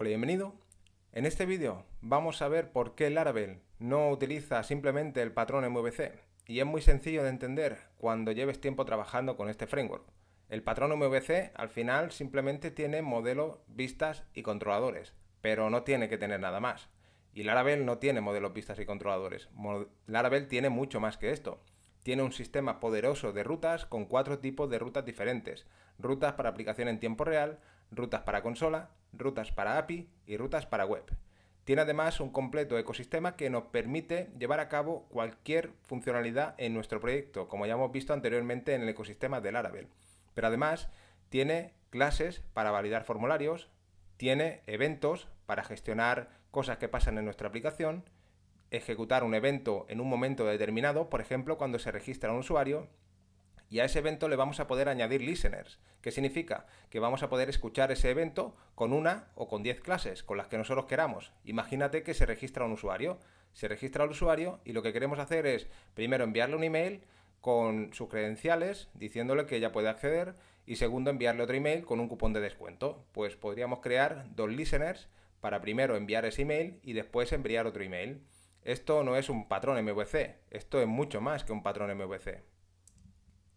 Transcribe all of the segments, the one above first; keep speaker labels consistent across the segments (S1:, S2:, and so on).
S1: Hola, bienvenido. En este vídeo vamos a ver por qué Laravel no utiliza simplemente el patrón MVC y es muy sencillo de entender cuando lleves tiempo trabajando con este framework. El patrón MVC al final simplemente tiene modelos, vistas y controladores, pero no tiene que tener nada más. Y Laravel no tiene modelos, vistas y controladores. Laravel tiene mucho más que esto. Tiene un sistema poderoso de rutas con cuatro tipos de rutas diferentes. Rutas para aplicación en tiempo real, rutas para consola, rutas para API y rutas para web. Tiene además un completo ecosistema que nos permite llevar a cabo cualquier funcionalidad en nuestro proyecto, como ya hemos visto anteriormente en el ecosistema del Laravel. Pero además tiene clases para validar formularios, tiene eventos para gestionar cosas que pasan en nuestra aplicación, ejecutar un evento en un momento determinado, por ejemplo, cuando se registra un usuario, y a ese evento le vamos a poder añadir listeners. ¿Qué significa? Que vamos a poder escuchar ese evento con una o con 10 clases, con las que nosotros queramos. Imagínate que se registra un usuario. Se registra el usuario y lo que queremos hacer es primero enviarle un email con sus credenciales diciéndole que ya puede acceder y segundo enviarle otro email con un cupón de descuento. Pues podríamos crear dos listeners para primero enviar ese email y después enviar otro email. Esto no es un patrón MVC, esto es mucho más que un patrón MVC.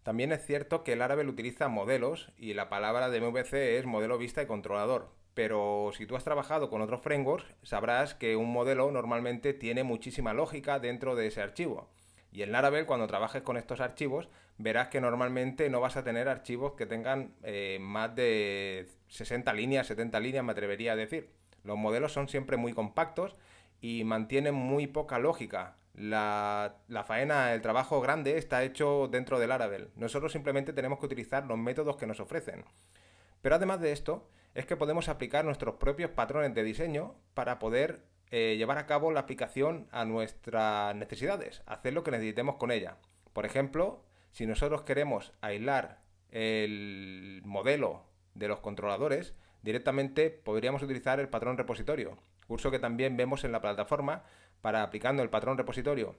S1: También es cierto que el Laravel utiliza modelos y la palabra de MVC es modelo vista y controlador, pero si tú has trabajado con otros frameworks, sabrás que un modelo normalmente tiene muchísima lógica dentro de ese archivo. Y en Laravel, cuando trabajes con estos archivos, verás que normalmente no vas a tener archivos que tengan eh, más de 60 líneas, 70 líneas, me atrevería a decir. Los modelos son siempre muy compactos y mantienen muy poca lógica. La, faena, el trabajo grande está hecho dentro del Laravel. Nosotros simplemente tenemos que utilizar los métodos que nos ofrecen. Pero además de esto, es que podemos aplicar nuestros propios patrones de diseño para poder eh, llevar a cabo la aplicación a nuestras necesidades, hacer lo que necesitemos con ella. Por ejemplo, si nosotros queremos aislar el modelo de los controladores, directamente podríamos utilizar el patrón repositorio, curso que también vemos en la plataforma para aplicando el patrón repositorio,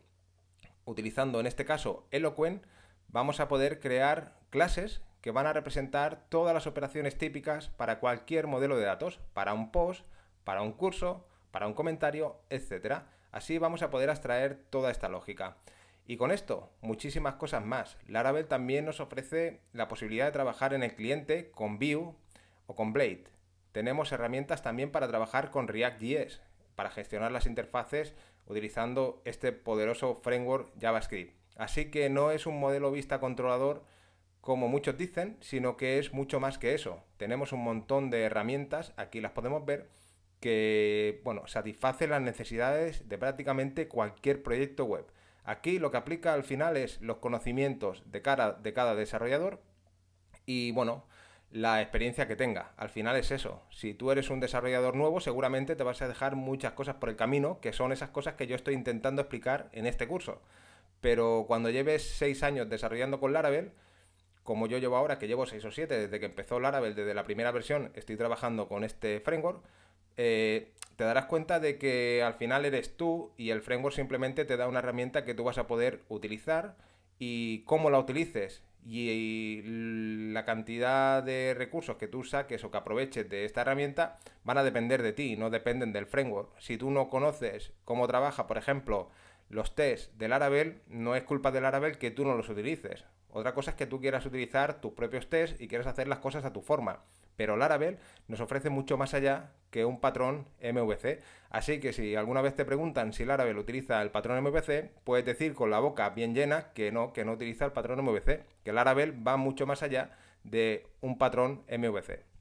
S1: utilizando en este caso Eloquent, vamos a poder crear clases que van a representar todas las operaciones típicas para cualquier modelo de datos, para un post, para un curso, para un comentario, etc. Así vamos a poder abstraer toda esta lógica. Y con esto, muchísimas cosas más. Laravel también nos ofrece la posibilidad de trabajar en el cliente con Vue o con Blade. Tenemos herramientas también para trabajar con React.js, para gestionar las interfaces utilizando este poderoso framework JavaScript. Así que no es un modelo vista controlador como muchos dicen, sino que es mucho más que eso. Tenemos un montón de herramientas, aquí las podemos ver, que bueno, satisfacen las necesidades de prácticamente cualquier proyecto web. Aquí lo que aplica al final es los conocimientos de, cara, de cada desarrollador y bueno, la experiencia que tenga. Al final es eso. Si tú eres un desarrollador nuevo, seguramente te vas a dejar muchas cosas por el camino, que son esas cosas que yo estoy intentando explicar en este curso. Pero cuando lleves seis años desarrollando con Laravel, como yo llevo ahora, que llevo seis o siete desde que empezó Laravel, desde la primera versión, estoy trabajando con este framework, eh, te darás cuenta de que al final eres tú y el framework simplemente te da una herramienta que tú vas a poder utilizar y cómo la utilices y la cantidad de recursos que tú saques o que aproveches de esta herramienta van a depender de ti, no dependen del framework. Si tú no conoces cómo trabaja, por ejemplo, los tests del Laravel, no es culpa del Laravel que tú no los utilices. Otra cosa es que tú quieras utilizar tus propios tests y quieras hacer las cosas a tu forma. Pero el Laravel nos ofrece mucho más allá que un patrón MVC. Así que si alguna vez te preguntan si el árabe utiliza el patrón MVC, puedes decir con la boca bien llena que no, que no utiliza el patrón MVC, que el árabe va mucho más allá de un patrón MVC.